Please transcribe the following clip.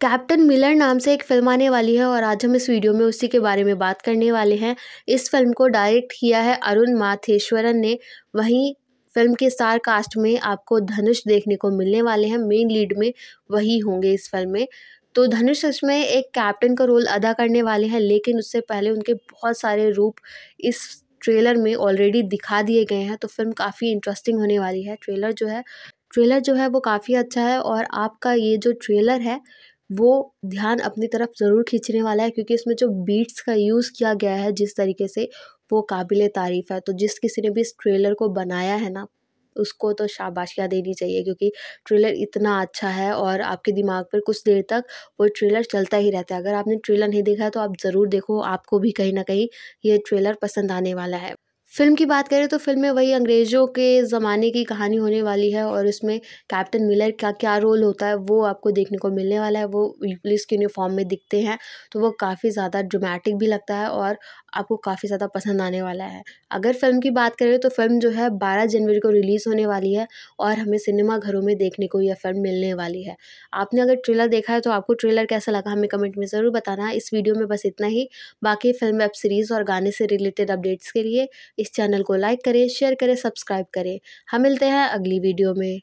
captain Miller नाम से एक फिल्म आने वाली है और आज हम इस वीडियो में उसी के बारे में बात करने वाले हैं इस फिल्म को डायरेक्ट किया है अरुण माथेश्वरन ने वहीं फिल्म के स्टार कास्ट में आपको धनुष देखने को मिलने वाले हैं मेन लीड में वही होंगे इस फिल्म में तो धनुष इसमें एक कैप्टन का रोल अदा करने वाले हैं लेकिन उससे पहले उनके बहुत सारे रूप इस ट्रेलर में ऑलरेडी दिखा दिए गए हैं तो फिल्म काफ़ी इंटरेस्टिंग होने वाली है ट्रेलर जो है ट्रेलर जो है वो काफ़ी अच्छा है और आपका ये जो ट्रेलर है वो ध्यान अपनी तरफ ज़रूर खींचने वाला है क्योंकि इसमें जो बीट्स का यूज़ किया गया है जिस तरीके से वो काबिल तारीफ़ है तो जिस किसी ने भी इस ट्रेलर को बनाया है ना उसको तो शाबाशियाँ देनी चाहिए क्योंकि ट्रेलर इतना अच्छा है और आपके दिमाग पर कुछ देर तक वो ट्रेलर चलता ही रहता है अगर आपने ट्रेलर नहीं देखा है तो आप ज़रूर देखो आपको भी कहीं ना कहीं ये ट्रेलर पसंद आने वाला है फ़िल्म की बात करें तो फ़िल्म में वही अंग्रेज़ों के ज़माने की कहानी होने वाली है और उसमें कैप्टन मिलर का क्या रोल होता है वो आपको देखने को मिलने वाला है वो पुलिस के यूनिफॉर्म में दिखते हैं तो वो काफ़ी ज़्यादा ड्रामेटिक भी लगता है और आपको काफ़ी ज़्यादा पसंद आने वाला है अगर फ़िल्म की बात करें तो फ़िल्म जो है बारह जनवरी को रिलीज़ होने वाली है और हमें सिनेमाघरों में देखने को यह फ़िल्म मिलने वाली है आपने अगर ट्रेलर देखा है तो आपको ट्रेलर कैसा लगा हमें कमेंट में ज़रूर बताना इस वीडियो में बस इतना ही बाकी फ़िल्म वेब सीरीज़ और गाने से रिलेटेड अपडेट्स के लिए इस चैनल को लाइक करें शेयर करें सब्सक्राइब करें हम मिलते हैं अगली वीडियो में